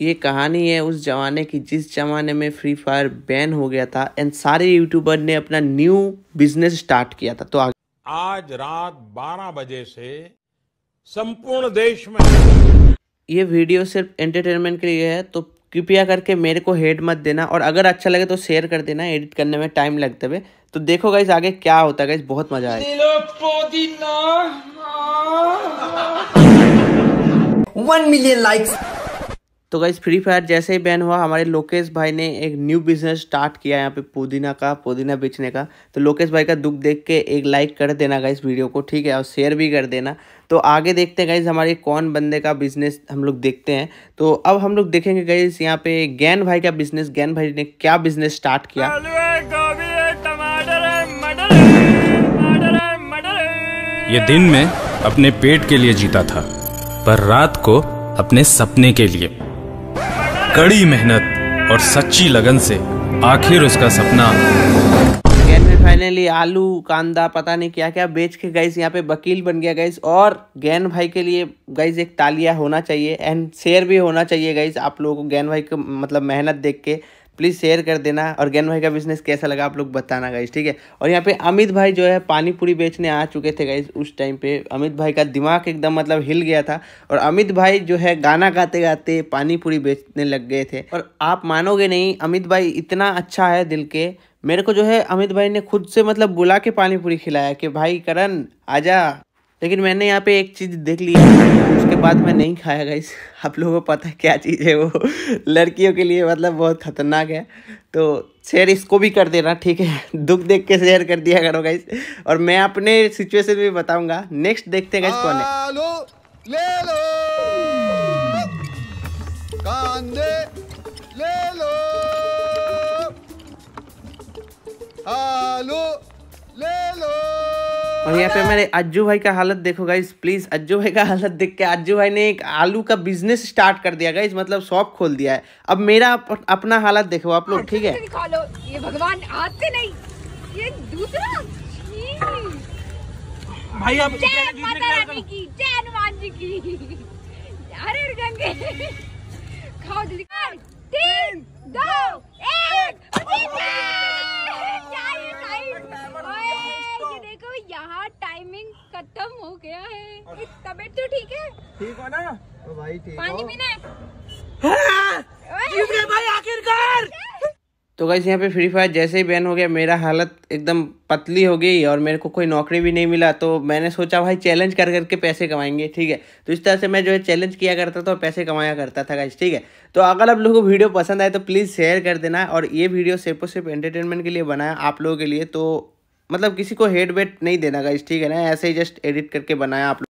ये कहानी है उस जमाने की जिस जमाने में फ्री फायर बैन हो गया था एंड सारे यूट्यूबर ने अपना न्यू बिजनेस स्टार्ट किया था तो आगे आज रात 12 बजे से संपूर्ण देश में ये वीडियो सिर्फ एंटरटेनमेंट के लिए है तो कृपया करके मेरे को हेड मत देना और अगर अच्छा लगे तो शेयर कर देना एडिट करने में टाइम लगते हुए तो देखो गाइज आगे क्या होता है गाइज बहुत मजा आया वन मिलियन लाइक्स तो गाइज फ्री फायर जैसे ही बैन हुआ हमारे लोकेश भाई ने एक न्यू बिजनेस स्टार्ट किया यहाँ पे पुदीना का पुदीना बेचने का तो लोकेश भाई का दुख देख के एक लाइक कर देना गाइज वीडियो को ठीक है और शेयर भी कर देना तो आगे देखते हैं गाइज हमारे कौन बंदे का बिजनेस हम लोग देखते हैं तो अब हम लोग देखेंगे गाइज यहाँ पे ज्ञान भाई का बिजनेस ज्ञान भाई ने क्या बिजनेस स्टार्ट किया ये दिन में अपने पेट के लिए जीता था पर रात को अपने सपने के लिए कड़ी मेहनत और सच्ची लगन से आखिर उसका सपना फाइनली आलू कांदा पता नहीं क्या क्या बेच के गाइस यहाँ पे वकील बन गया गाइस और गैन भाई के लिए गाइस एक तालिया होना चाहिए एंड शेयर भी होना चाहिए गाइस आप लोगों को गैन भाई को मतलब मेहनत देख के प्लीज़ शेयर कर देना और ज्ञान भाई का बिजनेस कैसा लगा आप लोग बताना गाइज ठीक है और यहाँ पे अमित भाई जो है पानी पूरी बेचने आ चुके थे गाइज उस टाइम पे अमित भाई का दिमाग एकदम मतलब हिल गया था और अमित भाई जो है गाना गाते गाते पानी पूरी बेचने लग गए थे और आप मानोगे नहीं अमित भाई इतना अच्छा है दिल के मेरे को जो है अमित भाई ने खुद से मतलब बुला के पानी पूरी खिलाया कि भाई करण आजा लेकिन मैंने यहाँ पे एक चीज़ देख ली उसके बाद मैं नहीं खाया गई आप लोगों को पता है क्या चीज़ है वो लड़कियों के लिए मतलब बहुत ख़तरनाक है तो शेयर इसको भी कर देना ठीक है दुख देख के शेयर कर दिया करो गाइस और मैं अपने सिचुएशन भी बताऊंगा नेक्स्ट देखते हैं कौन है ले लो, कांदे ले लो, आलू ले लो और यहाँ पे मेरे अज्जू भाई का हालत देखो गाइज प्लीज़ अज्जू भाई का हालत देख के अज्जू भाई ने एक आलू का बिजनेस स्टार्ट कर दिया गाइज मतलब शॉप खोल दिया है अब मेरा अप, अपना हालत देखो आप लोग ठीक है ये भगवान आते नहीं ये दूसरा भाई आप जय माता रानी की जय हनुमान जी की अरे गंगे खाओ जल्दी तीन दो एक तबीयत तो ठीक है ठीक हो ना भाई ठीक पानी पीना हाँ! तो गाइस यहाँ पे फ्री फायर जैसे ही बैन हो गया मेरा हालत एकदम पतली हो गई और मेरे को कोई नौकरी भी नहीं मिला तो मैंने सोचा भाई चैलेंज कर करके पैसे कमाएंगे ठीक है तो इस तरह से मैं जो है चैलेंज किया करता था और पैसे कमाया करता था गाइस ठीक है तो अगर आप लोगों को वीडियो पसंद आए तो प्लीज़ शेयर कर देना और ये वीडियो सिर्फ और सिर्फ एंटरटेनमेंट के लिए बनाया आप लोगों के लिए तो मतलब किसी को हेड वेट नहीं देना गाइस ठीक है ना ऐसे ही जस्ट एडिट करके बनाया आप